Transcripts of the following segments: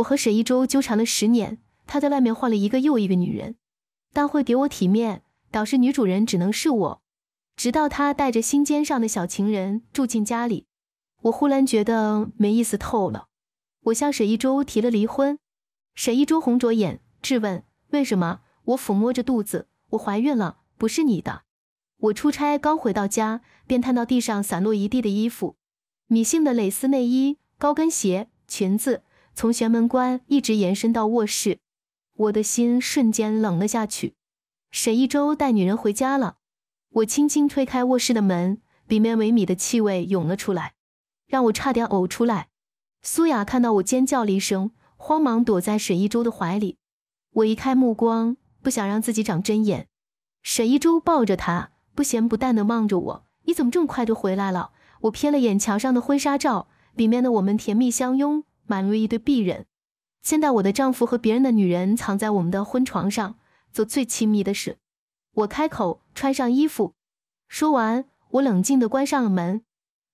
我和沈一周纠缠了十年，他在外面换了一个又一个女人，但会给我体面，导致女主人只能是我。直到他带着心尖上的小情人住进家里，我忽然觉得没意思透了。我向沈一周提了离婚，沈一周红着眼质问为什么。我抚摸着肚子，我怀孕了，不是你的。我出差刚回到家，便看到地上散落一地的衣服：米杏的蕾丝内衣、高跟鞋、裙子。从玄门关一直延伸到卧室，我的心瞬间冷了下去。沈一周带女人回家了，我轻轻推开卧室的门，里面萎米的气味涌了出来，让我差点呕出来。苏雅看到我尖叫了一声，慌忙躲在沈一周的怀里。我移开目光，不想让自己长针眼。沈一周抱着她，不咸不淡的望着我：“你怎么这么快就回来了？”我瞥了眼墙上的婚纱照，里面的我们甜蜜相拥。满屋一堆鄙人。现在我的丈夫和别人的女人藏在我们的婚床上做最亲密的事。我开口，穿上衣服。说完，我冷静地关上了门。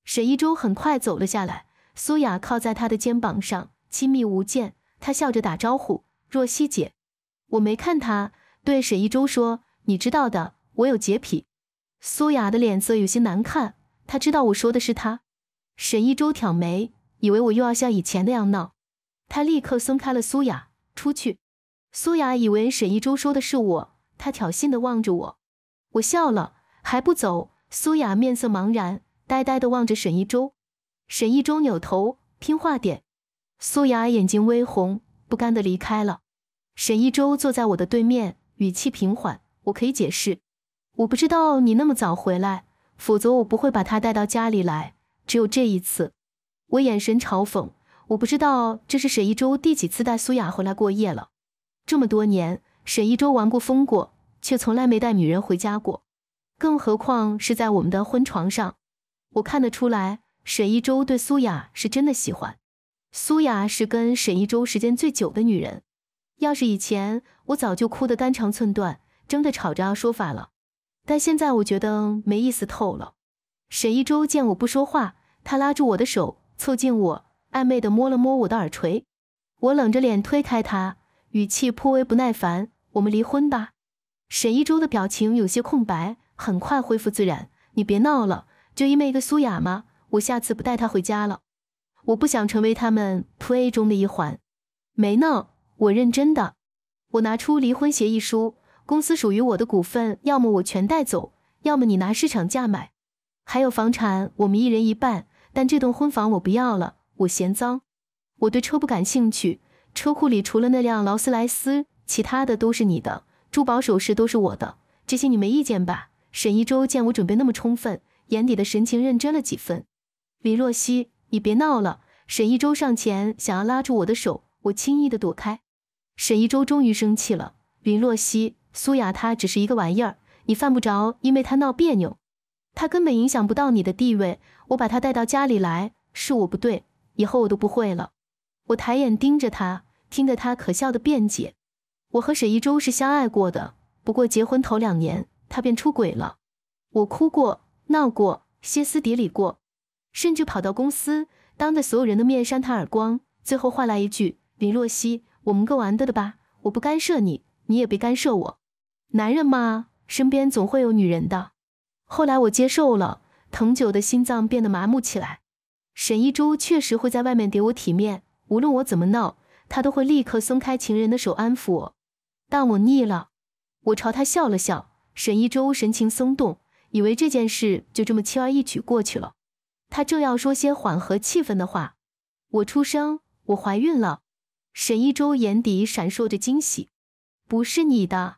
沈一舟很快走了下来，苏雅靠在他的肩膀上，亲密无间。他笑着打招呼：“若曦姐。”我没看他，对沈一舟说：“你知道的，我有洁癖。”苏雅的脸色有些难看，她知道我说的是他。沈一舟挑眉。以为我又要像以前那样闹，他立刻松开了苏雅，出去。苏雅以为沈一舟说的是我，他挑衅的望着我，我笑了，还不走。苏雅面色茫然，呆呆的望着沈一舟。沈一舟扭头，听话点。苏雅眼睛微红，不甘的离开了。沈一舟坐在我的对面，语气平缓，我可以解释，我不知道你那么早回来，否则我不会把他带到家里来，只有这一次。我眼神嘲讽，我不知道这是沈一周第几次带苏雅回来过夜了。这么多年，沈一周玩过疯过，却从来没带女人回家过，更何况是在我们的婚床上。我看得出来，沈一周对苏雅是真的喜欢。苏雅是跟沈一周时间最久的女人。要是以前，我早就哭得肝肠寸断，争着吵着要说法了。但现在，我觉得没意思透了。沈一周见我不说话，他拉住我的手。凑近我，暧昧地摸了摸我的耳垂，我冷着脸推开他，语气颇为不耐烦：“我们离婚吧。”沈一舟的表情有些空白，很快恢复自然。“你别闹了，就因为一个苏雅吗？我下次不带她回家了。我不想成为他们 play 中的一环。”“没闹，我认真的。”我拿出离婚协议书：“公司属于我的股份，要么我全带走，要么你拿市场价买。还有房产，我们一人一半。”但这栋婚房我不要了，我嫌脏。我对车不感兴趣，车库里除了那辆劳斯莱斯，其他的都是你的，珠宝首饰都是我的，这些你没意见吧？沈一周见我准备那么充分，眼底的神情认真了几分。李若曦，你别闹了。沈一周上前想要拉住我的手，我轻易的躲开。沈一周终于生气了。李若曦，苏雅她只是一个玩意儿，你犯不着因为她闹别扭，她根本影响不到你的地位。我把他带到家里来是我不对，以后我都不会了。我抬眼盯着他，听着他可笑的辩解。我和沈一舟是相爱过的，不过结婚头两年他便出轨了。我哭过、闹过、歇斯底里过，甚至跑到公司当着所有人的面扇他耳光，最后换来一句：“林若曦，我们各玩的的吧，我不干涉你，你也别干涉我。男人嘛，身边总会有女人的。”后来我接受了。藤九的心脏变得麻木起来。沈一舟确实会在外面给我体面，无论我怎么闹，他都会立刻松开情人的手安抚我。但我腻了。我朝他笑了笑。沈一舟神情松动，以为这件事就这么轻而易举过去了。他正要说些缓和气氛的话，我出生，我怀孕了。”沈一舟眼底闪烁着惊喜。不是你的。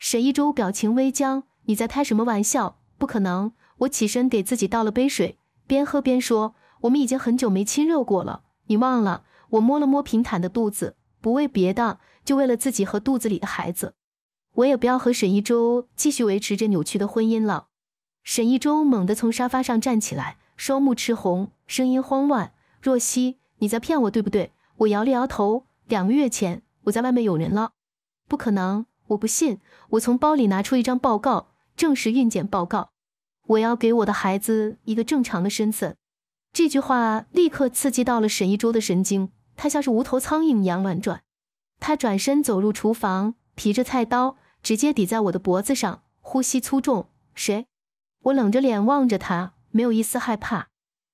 沈一舟表情微僵：“你在开什么玩笑？不可能。”我起身给自己倒了杯水，边喝边说：“我们已经很久没亲热过了，你忘了？”我摸了摸平坦的肚子，不为别的，就为了自己和肚子里的孩子。我也不要和沈一周继续维持着扭曲的婚姻了。沈一周猛地从沙发上站起来，双目赤红，声音慌乱：“若曦，你在骗我，对不对？”我摇了摇头。两个月前，我在外面有人了。不可能，我不信。我从包里拿出一张报告，正是孕检报告。我要给我的孩子一个正常的身份，这句话立刻刺激到了沈一舟的神经，他像是无头苍蝇一样乱转。他转身走入厨房，提着菜刀直接抵在我的脖子上，呼吸粗重。谁？我冷着脸望着他，没有一丝害怕。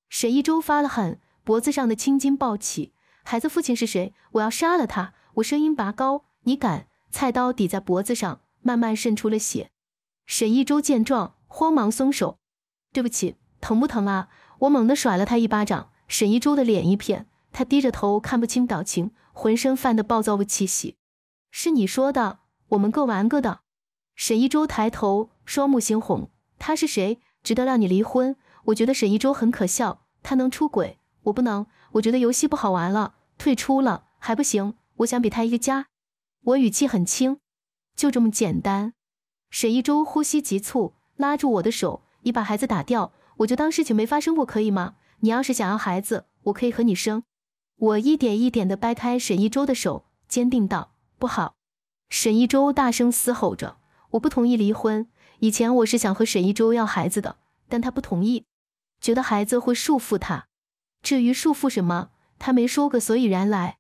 沈一周发了狠，脖子上的青筋暴起。孩子父亲是谁？我要杀了他！我声音拔高。你敢？菜刀抵在脖子上，慢慢渗出了血。沈一周见状。慌忙松手，对不起，疼不疼啊？我猛地甩了他一巴掌。沈一舟的脸一片，他低着头，看不清表情，浑身泛的暴躁的气息。是你说的，我们各玩各的。沈一周抬头，双目猩红。他是谁？值得让你离婚？我觉得沈一周很可笑，他能出轨，我不能。我觉得游戏不好玩了，退出了还不行。我想比他一个家。我语气很轻，就这么简单。沈一周呼吸急促。拉住我的手，你把孩子打掉，我就当事情没发生过，可以吗？你要是想要孩子，我可以和你生。我一点一点的掰开沈一周的手，坚定道：“不好！”沈一周大声嘶吼着：“我不同意离婚！以前我是想和沈一周要孩子的，但他不同意，觉得孩子会束缚他。至于束缚什么，他没说个所以然来。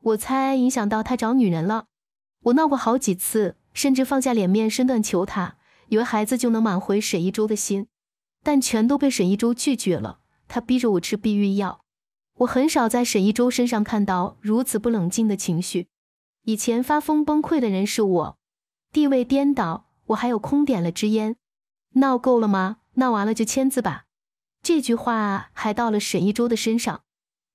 我猜影响到他找女人了。我闹过好几次，甚至放下脸面身段求他。”以为孩子就能挽回沈一舟的心，但全都被沈一舟拒绝了。他逼着我吃避孕药。我很少在沈一舟身上看到如此不冷静的情绪。以前发疯崩溃的人是我，地位颠倒。我还有空点了支烟。闹够了吗？闹完了就签字吧。这句话还到了沈一舟的身上。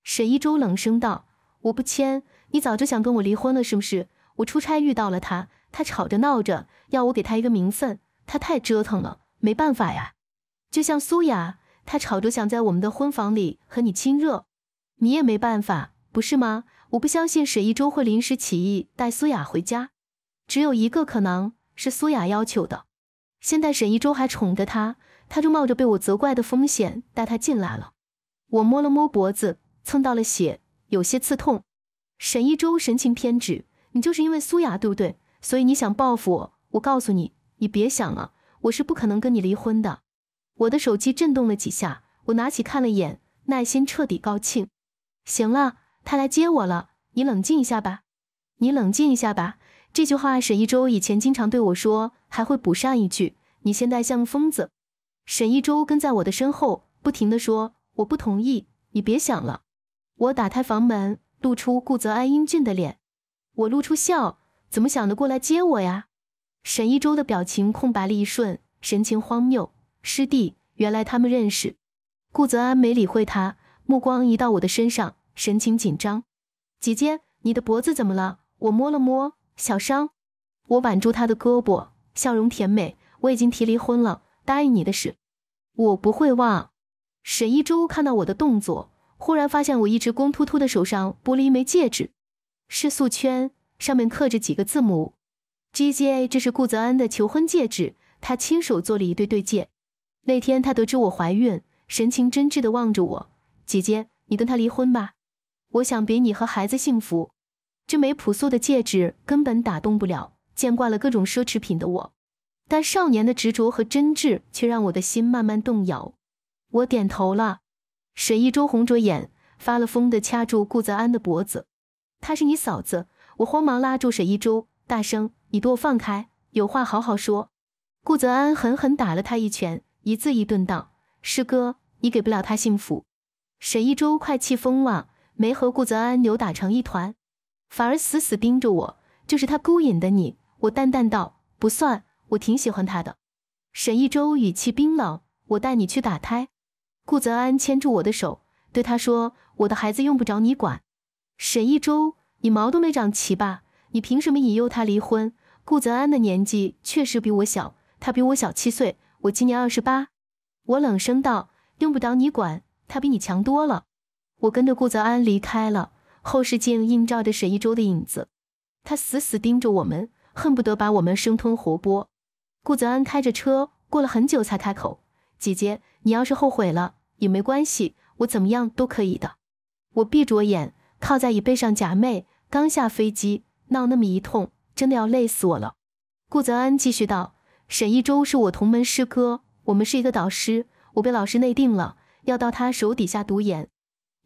沈一舟冷声道：“我不签，你早就想跟我离婚了，是不是？我出差遇到了他，他吵着闹着要我给他一个名分。”他太折腾了，没办法呀。就像苏雅，他吵着想在我们的婚房里和你亲热，你也没办法，不是吗？我不相信沈一周会临时起意带苏雅回家，只有一个可能是苏雅要求的。现在沈一周还宠着她，他就冒着被我责怪的风险带她进来了。我摸了摸脖子，蹭到了血，有些刺痛。沈一周神情偏执，你就是因为苏雅对不对？所以你想报复我？我告诉你。你别想了，我是不可能跟你离婚的。我的手机震动了几下，我拿起看了眼，耐心彻底告罄。行了，他来接我了，你冷静一下吧。你冷静一下吧。这句话沈一周以前经常对我说，还会补上一句：“你现在像疯子。”沈一周跟在我的身后，不停的说：“我不同意，你别想了。”我打开房门，露出顾泽安英俊的脸，我露出笑，怎么想的过来接我呀？沈一周的表情空白了一瞬，神情荒谬。师弟，原来他们认识。顾泽安没理会他，目光移到我的身上，神情紧张。姐姐，你的脖子怎么了？我摸了摸，小伤。我挽住他的胳膊，笑容甜美。我已经提离婚了，答应你的事，我不会忘。沈一周看到我的动作，忽然发现我一直光秃秃的手上剥了一枚戒指，是素圈，上面刻着几个字母。GGA，这是顾泽安的求婚戒指，他亲手做了一对对戒。那天他得知我怀孕，神情真挚地望着我：“姐姐，你跟他离婚吧，我想比你和孩子幸福。”这枚朴素的戒指根本打动不了见惯了各种奢侈品的我，但少年的执着和真挚却让我的心慢慢动摇。我点头了。沈一周红着眼，发了疯地掐住顾泽安的脖子：“她是你嫂子！”我慌忙拉住沈一周，大声。你给我放开！有话好好说。顾泽安狠狠打了他一拳，一字一顿道：“师哥，你给不了他幸福。”沈一周快气疯了，没和顾泽安扭打成一团，反而死死盯着我。就是他勾引的你。我淡淡道：“不算，我挺喜欢他的。”沈一周语气冰冷：“我带你去打胎。”顾泽安牵住我的手，对他说：“我的孩子用不着你管。”沈一周，你毛都没长齐吧？你凭什么引诱他离婚？顾泽安的年纪确实比我小，他比我小七岁。我今年二十八。我冷声道：“用不着你管，他比你强多了。”我跟着顾泽安离开了。后视镜映照着沈一舟的影子，他死死盯着我们，恨不得把我们生吞活剥。顾泽安开着车，过了很久才开口：“姐姐，你要是后悔了也没关系，我怎么样都可以的。”我闭着眼，靠在椅背上假寐。刚下飞机。闹那么一通，真的要累死我了。顾泽安继续道：“沈一周是我同门师哥，我们是一个导师。我被老师内定了，要到他手底下读研。”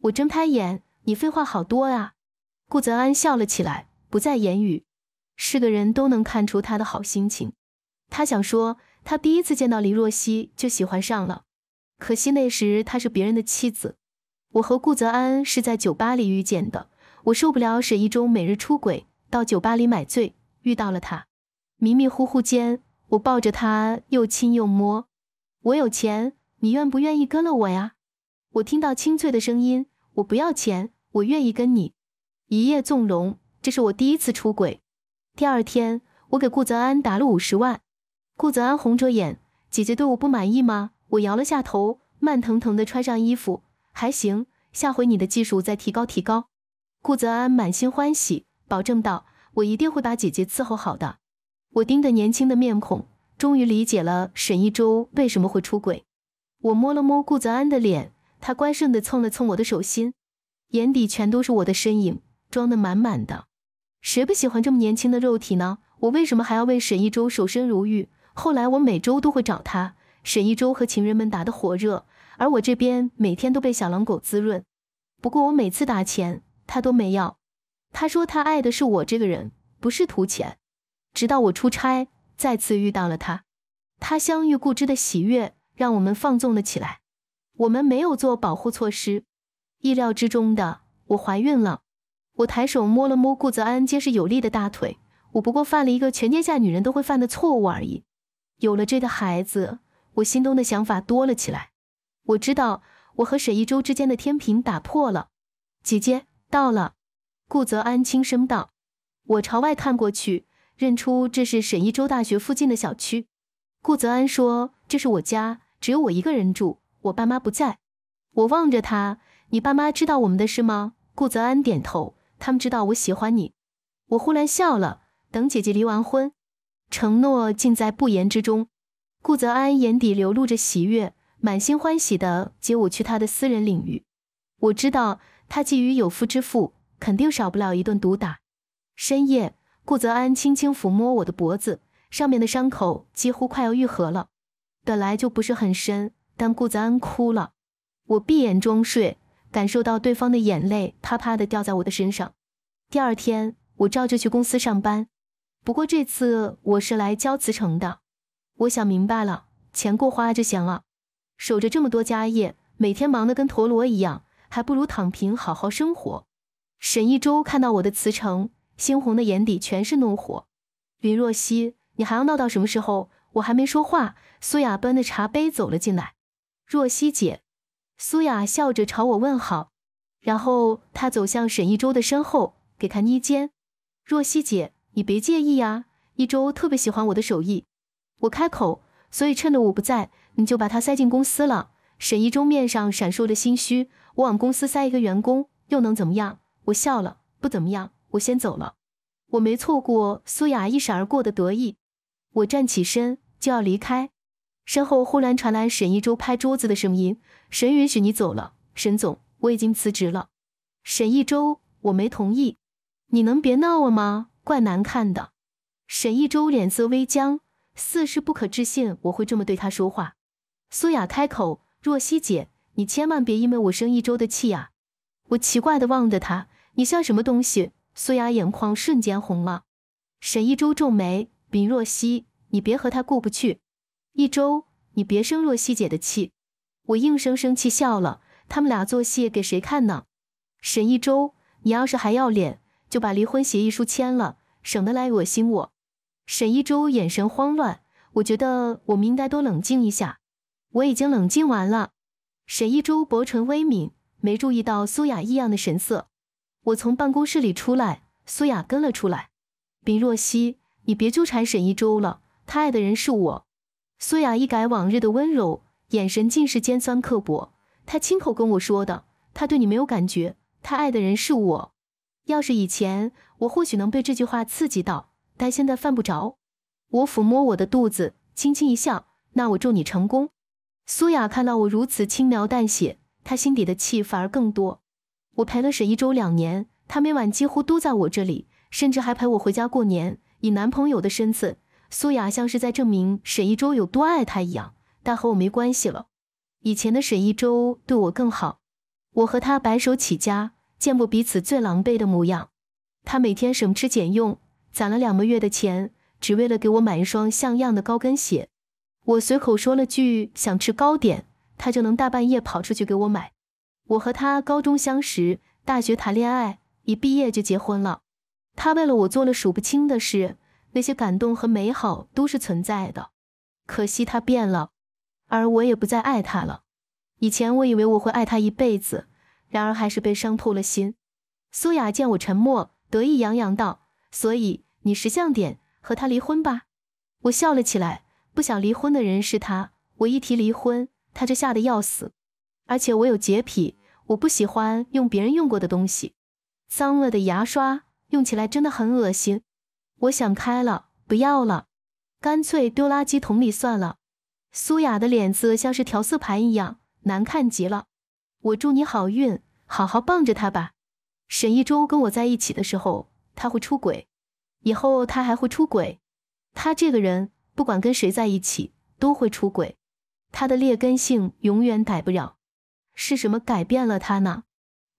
我睁开眼，你废话好多啊！顾泽安笑了起来，不再言语。是个人都能看出他的好心情。他想说，他第一次见到李若曦就喜欢上了，可惜那时她是别人的妻子。我和顾泽安是在酒吧里遇见的，我受不了沈一周每日出轨。到酒吧里买醉，遇到了他。迷迷糊糊间，我抱着他又亲又摸。我有钱，你愿不愿意跟了我呀？我听到清脆的声音，我不要钱，我愿意跟你一夜纵容。这是我第一次出轨。第二天，我给顾泽安打了五十万。顾泽安红着眼，姐姐对我不满意吗？我摇了下头，慢腾腾的穿上衣服，还行。下回你的技术再提高提高。顾泽安满心欢喜。保证道：“我一定会把姐姐伺候好的。”我盯着年轻的面孔，终于理解了沈一周为什么会出轨。我摸了摸顾泽安的脸，他乖顺地蹭了蹭我的手心，眼底全都是我的身影，装得满满的。谁不喜欢这么年轻的肉体呢？我为什么还要为沈一周守身如玉？后来我每周都会找他，沈一周和情人们打得火热，而我这边每天都被小狼狗滋润。不过我每次打钱，他都没要。他说他爱的是我这个人，不是图钱。直到我出差，再次遇到了他，他相遇故知的喜悦让我们放纵了起来。我们没有做保护措施，意料之中的我怀孕了。我抬手摸了摸顾泽安结实有力的大腿，我不过犯了一个全天下女人都会犯的错误而已。有了这个孩子，我心中的想法多了起来。我知道我和沈一舟之间的天平打破了。姐姐到了。顾泽安轻声道：“我朝外看过去，认出这是沈一周大学附近的小区。”顾泽安说：“这是我家，只有我一个人住，我爸妈不在。”我望着他：“你爸妈知道我们的事吗？”顾泽安点头：“他们知道我喜欢你。”我忽然笑了：“等姐姐离完婚，承诺尽在不言之中。”顾泽安眼底流露着喜悦，满心欢喜的接我去他的私人领域。我知道他觊觎有夫之妇。肯定少不了一顿毒打。深夜，顾泽安轻轻抚摸我的脖子，上面的伤口几乎快要愈合了，本来就不是很深。但顾泽安哭了，我闭眼装睡，感受到对方的眼泪啪啪的掉在我的身上。第二天，我照旧去公司上班，不过这次我是来交辞呈的。我想明白了，钱够花就行了，守着这么多家业，每天忙得跟陀螺一样，还不如躺平好好生活。沈一周看到我的辞呈，猩红的眼底全是怒火。云若曦，你还要闹到什么时候？我还没说话。苏雅端着茶杯走了进来。若曦姐，苏雅笑着朝我问好，然后她走向沈一周的身后，给他捏肩。若曦姐，你别介意啊，一周特别喜欢我的手艺。我开口，所以趁着我不在，你就把他塞进公司了。沈一周面上闪烁着心虚，我往公司塞一个员工，又能怎么样？我笑了，不怎么样，我先走了。我没错过苏雅一闪而过的得意。我站起身就要离开，身后忽然传来沈一周拍桌子的声音：“沈允许你走了，沈总，我已经辞职了。”沈一周，我没同意，你能别闹了吗？怪难看的。沈一周脸色微僵，似是不可置信我会这么对他说话。苏雅开口：“若曦姐，你千万别因为我生一周的气啊。”我奇怪的望着他。你算什么东西？苏雅眼眶瞬间红了。沈一周皱眉：“林若曦，你别和他过不去。”一周，你别生若曦姐的气。我硬生生气笑了。他们俩做戏给谁看呢？沈一周，你要是还要脸，就把离婚协议书签了，省得来恶心我。沈一周眼神慌乱，我觉得我们应该多冷静一下。我已经冷静完了。沈一周薄唇微抿，没注意到苏雅异样的神色。我从办公室里出来，苏雅跟了出来。林若曦，你别纠缠沈一周了，他爱的人是我。苏雅一改往日的温柔，眼神尽是尖酸刻薄。他亲口跟我说的，他对你没有感觉，他爱的人是我。要是以前，我或许能被这句话刺激到，但现在犯不着。我抚摸我的肚子，轻轻一笑：“那我祝你成功。”苏雅看到我如此轻描淡写，她心底的气反而更多。我陪了沈一周两年，他每晚几乎都在我这里，甚至还陪我回家过年。以男朋友的身份，苏雅像是在证明沈一周有多爱他一样，但和我没关系了。以前的沈一周对我更好，我和他白手起家，见过彼此最狼狈的模样。他每天省吃俭用，攒了两个月的钱，只为了给我买一双像样的高跟鞋。我随口说了句想吃糕点，他就能大半夜跑出去给我买。我和他高中相识，大学谈恋爱，一毕业就结婚了。他为了我做了数不清的事，那些感动和美好都是存在的。可惜他变了，而我也不再爱他了。以前我以为我会爱他一辈子，然而还是被伤透了心。苏雅见我沉默，得意洋洋道：“所以你识相点，和他离婚吧。”我笑了起来，不想离婚的人是他。我一提离婚，他就吓得要死。而且我有洁癖，我不喜欢用别人用过的东西。脏了的牙刷用起来真的很恶心。我想开了，不要了，干脆丢垃圾桶里算了。苏雅的脸色像是调色盘一样，难看极了。我祝你好运，好好傍着他吧。沈一舟跟我在一起的时候，他会出轨，以后他还会出轨。他这个人，不管跟谁在一起都会出轨，他的劣根性永远改不了。是什么改变了他呢？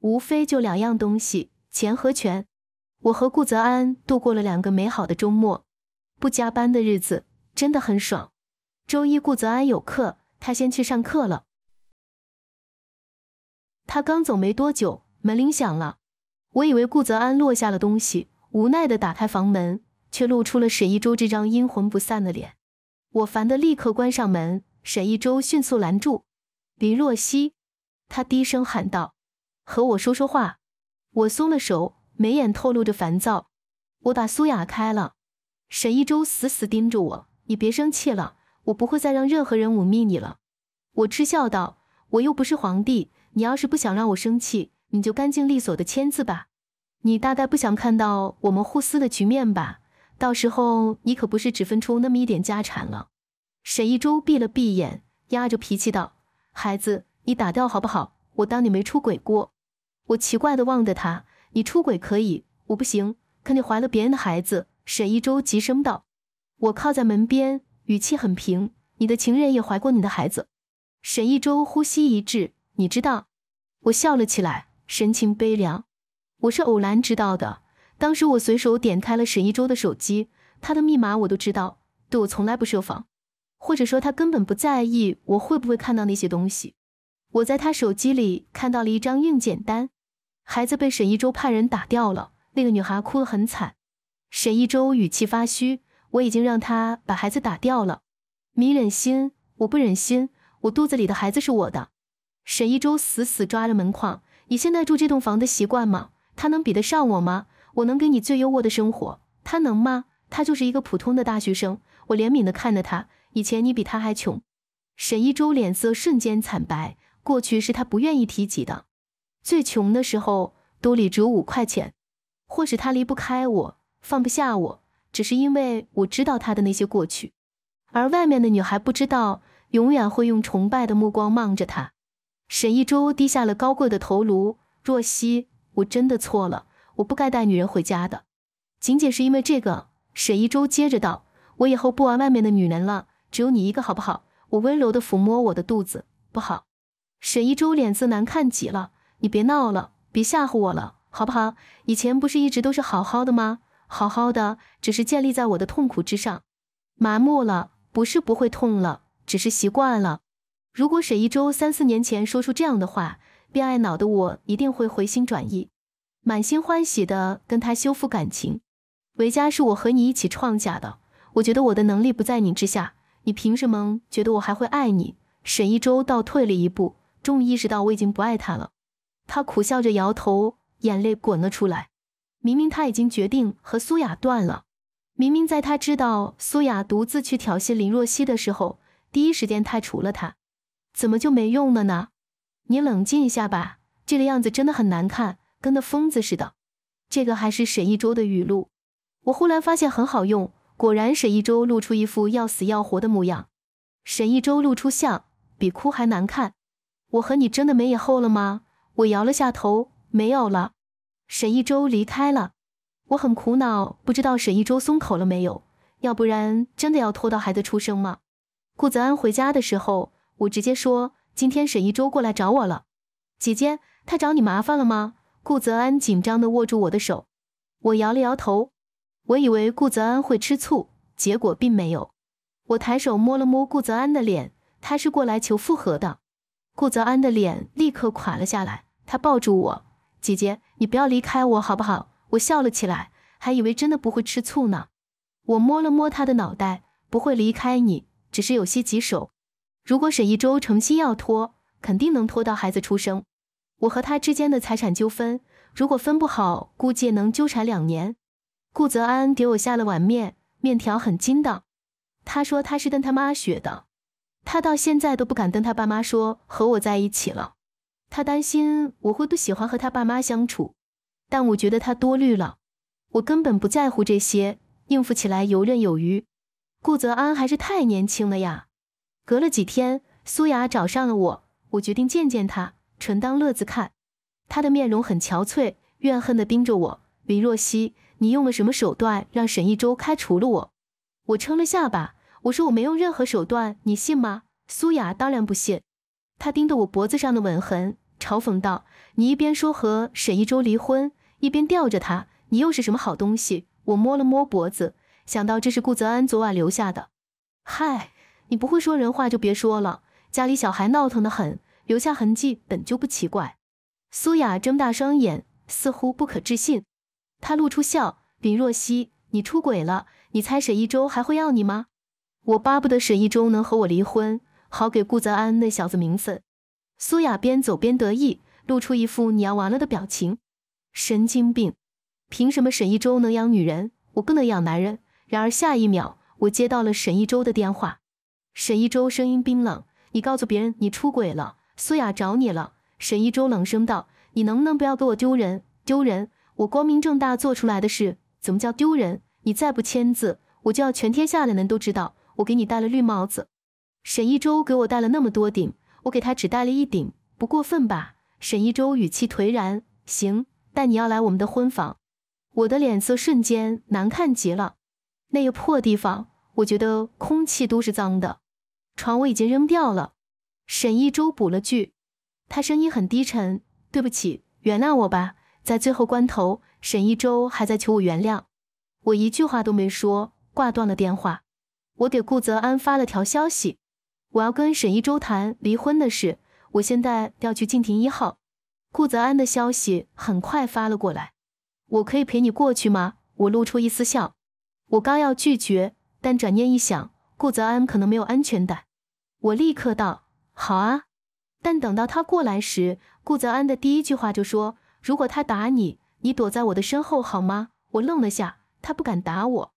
无非就两样东西：钱和权。我和顾泽安度过了两个美好的周末，不加班的日子真的很爽。周一，顾泽安有课，他先去上课了。他刚走没多久，门铃响了。我以为顾泽安落下了东西，无奈的打开房门，却露出了沈一周这张阴魂不散的脸。我烦的立刻关上门，沈一周迅速拦住林若曦。他低声喊道：“和我说说话。”我松了手，眉眼透露着烦躁。我把苏雅开了。沈一周死死盯着我：“你别生气了，我不会再让任何人忤逆你了。”我嗤笑道：“我又不是皇帝，你要是不想让我生气，你就干净利索的签字吧。你大概不想看到我们互撕的局面吧？到时候你可不是只分出那么一点家产了。”沈一周闭了闭眼，压着脾气道：“孩子。”你打掉好不好？我当你没出轨过。我奇怪的望着他。你出轨可以，我不行。可你怀了别人的孩子。沈一周急声道。我靠在门边，语气很平。你的情人也怀过你的孩子。沈一周呼吸一滞。你知道？我笑了起来，神情悲凉。我是偶然知道的。当时我随手点开了沈一周的手机，他的密码我都知道。对我从来不设防，或者说他根本不在意我会不会看到那些东西。我在他手机里看到了一张孕检单，孩子被沈一舟派人打掉了。那个女孩哭得很惨。沈一舟语气发虚，我已经让他把孩子打掉了。你忍心？我不忍心。我肚子里的孩子是我的。沈一舟死死抓着门框。你现在住这栋房的习惯吗？他能比得上我吗？我能给你最优渥的生活，他能吗？他就是一个普通的大学生。我怜悯地看着他。以前你比他还穷。沈一舟脸色瞬间惨白。过去是他不愿意提及的。最穷的时候，兜里只有五块钱。或许他离不开我，放不下我，只是因为我知道他的那些过去。而外面的女孩不知道，永远会用崇拜的目光望着他。沈一周低下了高贵的头颅。若曦，我真的错了，我不该带女人回家的。仅仅是因为这个，沈一周接着道：“我以后不玩外面的女人了，只有你一个，好不好？”我温柔地抚摸我的肚子。不好。沈一舟脸色难看极了，你别闹了，别吓唬我了，好不好？以前不是一直都是好好的吗？好好的，只是建立在我的痛苦之上，麻木了，不是不会痛了，只是习惯了。如果沈一舟三四年前说出这样的话，恋爱脑的我一定会回心转意，满心欢喜的跟他修复感情。维嘉是我和你一起创下的，我觉得我的能力不在你之下，你凭什么觉得我还会爱你？沈一舟倒退了一步。终于意识到我已经不爱他了，他苦笑着摇头，眼泪滚了出来。明明他已经决定和苏雅断了，明明在他知道苏雅独自去挑衅林若曦的时候，第一时间他除了他，怎么就没用了呢？你冷静一下吧，这个样子真的很难看，跟个疯子似的。这个还是沈一舟的语录，我忽然发现很好用。果然，沈一舟露出一副要死要活的模样。沈一舟露出像比哭还难看。我和你真的没以后了吗？我摇了下头，没有了。沈一周离开了，我很苦恼，不知道沈一周松口了没有。要不然真的要拖到孩子出生吗？顾泽安回家的时候，我直接说，今天沈一周过来找我了。姐姐，他找你麻烦了吗？顾泽安紧张地握住我的手，我摇了摇头。我以为顾泽安会吃醋，结果并没有。我抬手摸了摸顾泽安的脸，他是过来求复合的。顾泽安的脸立刻垮了下来，他抱住我：“姐姐，你不要离开我，好不好？”我笑了起来，还以为真的不会吃醋呢。我摸了摸他的脑袋，不会离开你，只是有些棘手。如果沈一周诚心要拖，肯定能拖到孩子出生。我和他之间的财产纠纷，如果分不好，估计能纠缠两年。顾泽安给我下了碗面，面条很筋道。他说他是跟他妈学的。他到现在都不敢跟他爸妈说和我在一起了，他担心我会不喜欢和他爸妈相处，但我觉得他多虑了，我根本不在乎这些，应付起来游刃有余。顾泽安还是太年轻了呀。隔了几天，苏雅找上了我，我决定见见他，纯当乐子看。他的面容很憔悴，怨恨地盯着我。林若曦，你用了什么手段让沈一舟开除了我？我撑了下巴。我说我没用任何手段，你信吗？苏雅当然不信，她盯着我脖子上的吻痕，嘲讽道：“你一边说和沈一周离婚，一边吊着他，你又是什么好东西？”我摸了摸脖子，想到这是顾泽安昨晚留下的。嗨，你不会说人话就别说了，家里小孩闹腾的很，留下痕迹本就不奇怪。苏雅睁大双眼，似乎不可置信，她露出笑：“林若曦，你出轨了，你猜沈一周还会要你吗？”我巴不得沈一舟能和我离婚，好给顾泽安那小子名分。苏雅边走边得意，露出一副你要完了的表情。神经病！凭什么沈一周能养女人，我不能养男人？然而下一秒，我接到了沈一周的电话。沈一周声音冰冷：“你告诉别人你出轨了，苏雅找你了。”沈一周冷声道：“你能不能不要给我丢人？丢人？我光明正大做出来的事，怎么叫丢人？你再不签字，我就要全天下的人都知道。”我给你戴了绿帽子，沈一周给我戴了那么多顶，我给他只戴了一顶，不过分吧？沈一周语气颓然：“行，但你要来我们的婚房。”我的脸色瞬间难看极了，那个破地方，我觉得空气都是脏的，床我已经扔掉了。沈一周补了句，他声音很低沉：“对不起，原谅我吧。”在最后关头，沈一周还在求我原谅，我一句话都没说，挂断了电话。我给顾泽安发了条消息，我要跟沈一周谈离婚的事。我现在要去静亭一号。顾泽安的消息很快发了过来。我可以陪你过去吗？我露出一丝笑。我刚要拒绝，但转念一想，顾泽安可能没有安全感，我立刻道：“好啊。”但等到他过来时，顾泽安的第一句话就说：“如果他打你，你躲在我的身后好吗？”我愣了下，他不敢打我。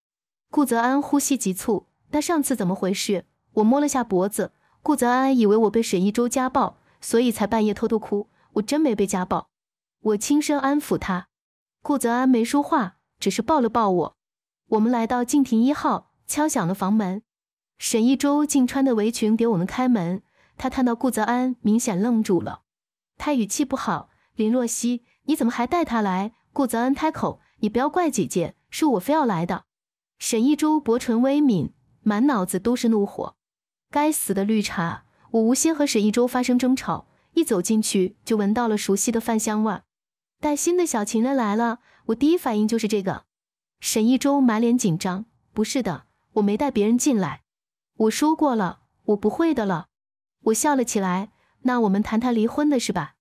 顾泽安呼吸急促。那上次怎么回事？我摸了下脖子，顾泽安以为我被沈一周家暴，所以才半夜偷偷哭。我真没被家暴。我轻声安抚他，顾泽安没说话，只是抱了抱我。我们来到静亭一号，敲响了房门。沈一周竟穿的围裙给我们开门，他看到顾泽安，明显愣住了。他语气不好：“林若曦，你怎么还带他来？”顾泽安开口：“你不要怪姐姐，是我非要来的。”沈一周薄唇微抿。满脑子都是怒火，该死的绿茶！我无心和沈一舟发生争吵，一走进去就闻到了熟悉的饭香味儿。带新的小情人来了，我第一反应就是这个。沈一舟满脸紧张，不是的，我没带别人进来，我说过了，我不会的了。我笑了起来，那我们谈谈离婚的事吧。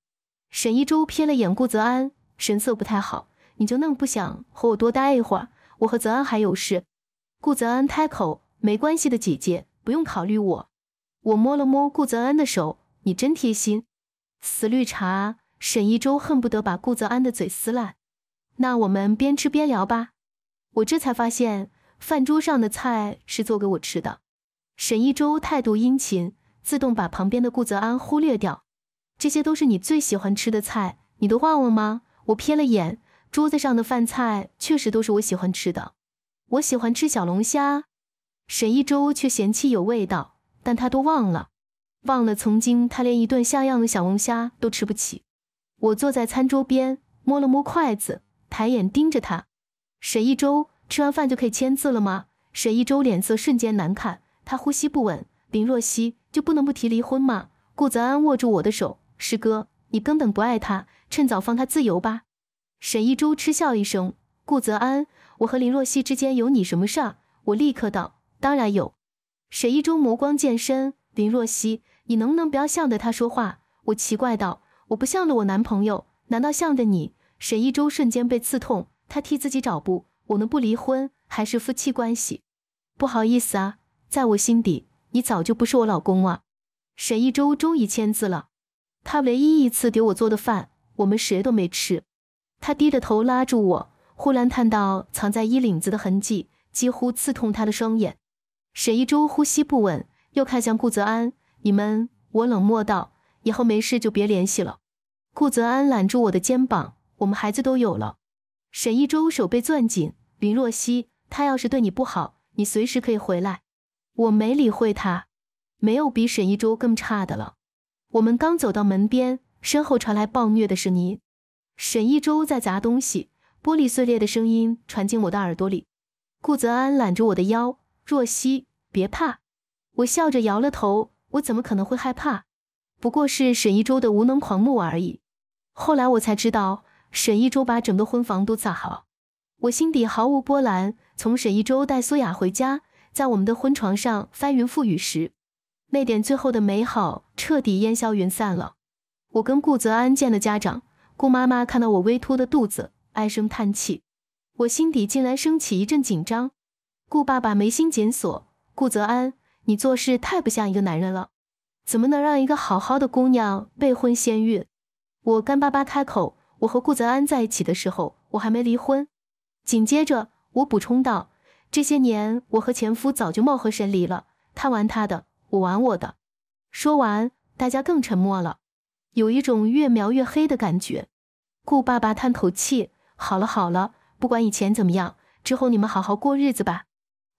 沈一舟瞥了眼顾泽安，神色不太好。你就那么不想和我多待一会儿？我和泽安还有事。顾泽安开口。没关系的，姐姐不用考虑我。我摸了摸顾泽安的手，你真贴心。死绿茶，沈一周恨不得把顾泽安的嘴撕烂。那我们边吃边聊吧。我这才发现，饭桌上的菜是做给我吃的。沈一周态度殷勤，自动把旁边的顾泽安忽略掉。这些都是你最喜欢吃的菜，你都忘了吗？我瞥了眼桌子上的饭菜，确实都是我喜欢吃的。我喜欢吃小龙虾。沈一周却嫌弃有味道，但他都忘了，忘了曾经他连一顿像样的小龙虾都吃不起。我坐在餐桌边，摸了摸筷子，抬眼盯着他。沈一周吃完饭就可以签字了吗？沈一周脸色瞬间难看，他呼吸不稳。林若曦就不能不提离婚吗？顾泽安握住我的手，师哥，你根本不爱他，趁早放他自由吧。沈一周嗤笑一声，顾泽安，我和林若曦之间有你什么事儿？我立刻道。当然有，沈一舟眸光渐深，林若曦，你能不能不要向着他说话？我奇怪道。我不向着我男朋友，难道向着你？沈一舟瞬间被刺痛，他替自己找不，我们不离婚，还是夫妻关系。不好意思啊，在我心底，你早就不是我老公了。沈一舟终于签字了。他唯一一次给我做的饭，我们谁都没吃。他低着头拉住我，忽然看到藏在衣领子的痕迹，几乎刺痛他的双眼。沈一周呼吸不稳，又看向顾泽安：“你们，我冷漠道，以后没事就别联系了。”顾泽安揽住我的肩膀：“我们孩子都有了。”沈一周手被攥紧。林若曦，他要是对你不好，你随时可以回来。我没理会他，没有比沈一周更差的了。我们刚走到门边，身后传来暴虐的声音。沈一周在砸东西，玻璃碎裂的声音传进我的耳朵里。顾泽安揽住我的腰。若曦，别怕！我笑着摇了头，我怎么可能会害怕？不过是沈一周的无能狂怒而已。后来我才知道，沈一周把整个婚房都砸好。我心底毫无波澜。从沈一周带苏雅回家，在我们的婚床上翻云覆雨时，那点最后的美好彻底烟消云散了。我跟顾泽安见的家长，顾妈妈看到我微凸的肚子，唉声叹气。我心底竟然升起一阵紧张。顾爸爸眉心紧锁，顾泽安，你做事太不像一个男人了，怎么能让一个好好的姑娘未婚先孕？我干巴巴开口，我和顾泽安在一起的时候，我还没离婚。紧接着我补充道，这些年我和前夫早就貌合神离了，他玩他的，我玩我的。说完，大家更沉默了，有一种越描越黑的感觉。顾爸爸叹口气，好了好了，不管以前怎么样，之后你们好好过日子吧。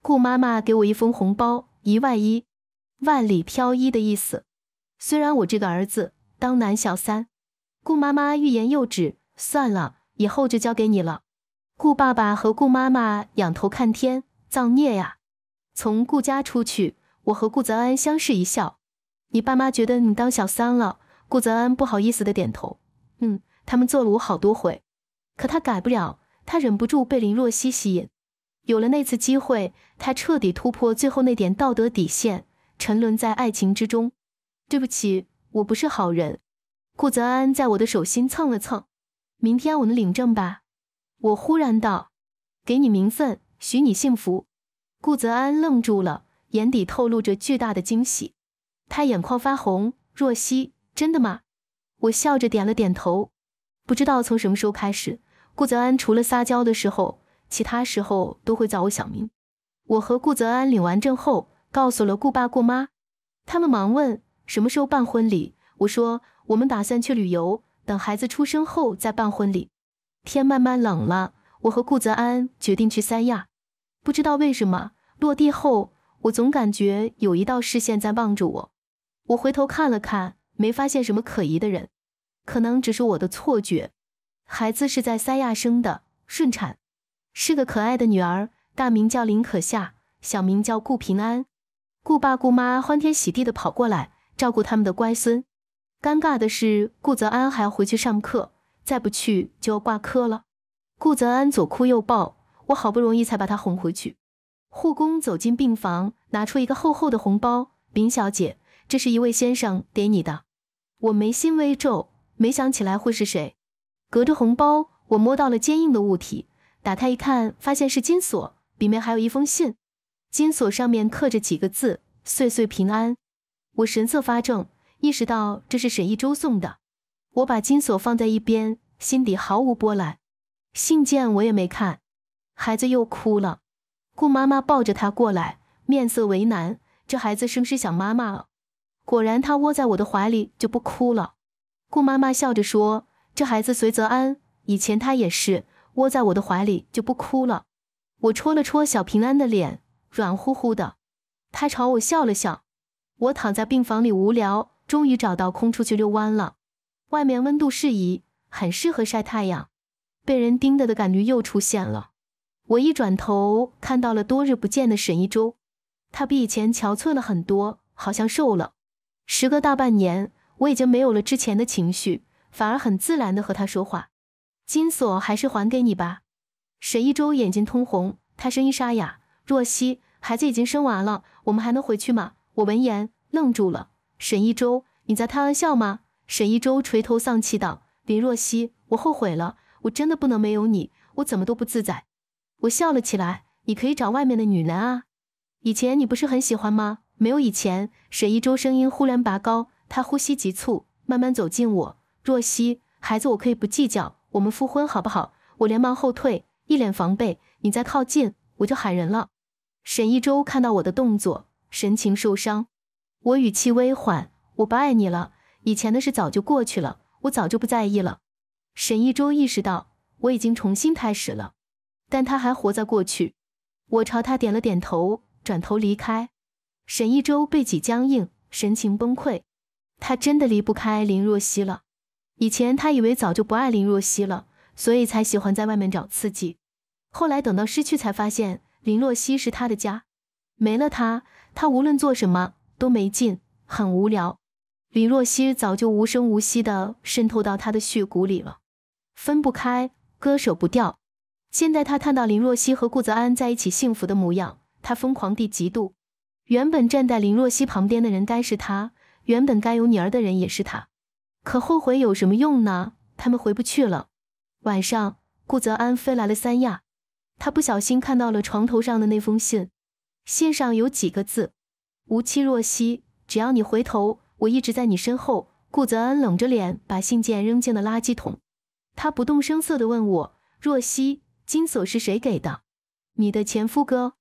顾妈妈给我一封红包，一万一，万里挑一的意思。虽然我这个儿子当男小三，顾妈妈欲言又止，算了，以后就交给你了。顾爸爸和顾妈妈仰头看天，造孽呀！从顾家出去，我和顾泽安相视一笑。你爸妈觉得你当小三了？顾泽安不好意思的点头，嗯，他们揍了我好多回，可他改不了，他忍不住被林若曦吸引。有了那次机会，他彻底突破最后那点道德底线，沉沦在爱情之中。对不起，我不是好人。顾泽安在我的手心蹭了蹭，明天我们领证吧。我忽然道：“给你名分，许你幸福。”顾泽安愣住了，眼底透露着巨大的惊喜。他眼眶发红：“若曦，真的吗？”我笑着点了点头。不知道从什么时候开始，顾泽安除了撒娇的时候。其他时候都会叫我小明。我和顾泽安领完证后，告诉了顾爸顾妈，他们忙问什么时候办婚礼。我说我们打算去旅游，等孩子出生后再办婚礼。天慢慢冷了，我和顾泽安决定去三亚。不知道为什么，落地后我总感觉有一道视线在望着我。我回头看了看，没发现什么可疑的人，可能只是我的错觉。孩子是在三亚生的，顺产。是个可爱的女儿，大名叫林可夏，小名叫顾平安。顾爸顾妈欢天喜地地跑过来照顾他们的乖孙。尴尬的是，顾泽安还要回去上课，再不去就要挂科了。顾泽安左哭右抱，我好不容易才把他哄回去。护工走进病房，拿出一个厚厚的红包：“林小姐，这是一位先生给你的。”我眉心微皱，没想起来会是谁。隔着红包，我摸到了坚硬的物体。打开一看，发现是金锁，里面还有一封信。金锁上面刻着几个字：“岁岁平安。”我神色发怔，意识到这是沈一周送的。我把金锁放在一边，心底毫无波澜。信件我也没看。孩子又哭了，顾妈妈抱着他过来，面色为难：“这孩子是不是想妈妈了？”果然，他窝在我的怀里就不哭了。顾妈妈笑着说：“这孩子随泽安，以前他也是。”窝在我的怀里就不哭了。我戳了戳小平安的脸，软乎乎的。他朝我笑了笑。我躺在病房里无聊，终于找到空出去遛弯了。外面温度适宜，很适合晒太阳。被人盯着的感觉又出现了。我一转头看到了多日不见的沈一周，他比以前憔悴了很多，好像瘦了。时隔大半年，我已经没有了之前的情绪，反而很自然的和他说话。金锁还是还给你吧。沈一周眼睛通红，他声音沙哑：“若曦，孩子已经生完了，我们还能回去吗？”我闻言愣住了。沈一周，你在开玩笑吗？沈一周垂头丧气道：“林若曦，我后悔了，我真的不能没有你，我怎么都不自在。”我笑了起来：“你可以找外面的女人啊，以前你不是很喜欢吗？”没有以前。沈一周声音忽然拔高，他呼吸急促，慢慢走近我：“若曦，孩子我可以不计较。”我们复婚好不好？我连忙后退，一脸防备。你再靠近，我就喊人了。沈一周看到我的动作，神情受伤。我语气微缓：“我不爱你了，以前的事早就过去了，我早就不在意了。”沈一周意识到我已经重新开始了，但他还活在过去。我朝他点了点头，转头离开。沈一周背脊僵硬，神情崩溃。他真的离不开林若曦了。以前他以为早就不爱林若曦了，所以才喜欢在外面找刺激。后来等到失去，才发现林若曦是他的家，没了他，他无论做什么都没劲，很无聊。林若曦早就无声无息地渗透到他的血骨里了，分不开，割舍不掉。现在他看到林若曦和顾泽安在一起幸福的模样，他疯狂地嫉妒。原本站在林若曦旁边的人该是他，原本该有女儿的人也是他。可后悔有什么用呢？他们回不去了。晚上，顾泽安飞来了三亚，他不小心看到了床头上的那封信，信上有几个字：无期若曦，只要你回头，我一直在你身后。顾泽安冷着脸把信件扔进了垃圾桶。他不动声色地问我：“若曦，金锁是谁给的？你的前夫哥？”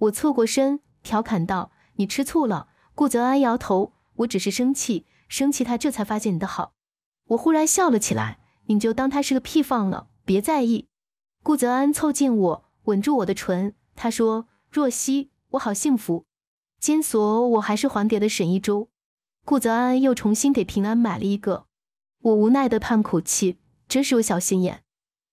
我侧过身调侃道：“你吃醋了？”顾泽安摇头：“我只是生气。”生气，他这才发现你的好。我忽然笑了起来，你就当他是个屁放了，别在意。顾泽安凑近我，吻住我的唇。他说：“若曦，我好幸福。金锁，我还是还给的沈一周。”顾泽安又重新给平安买了一个。我无奈的叹口气，真是我小心眼。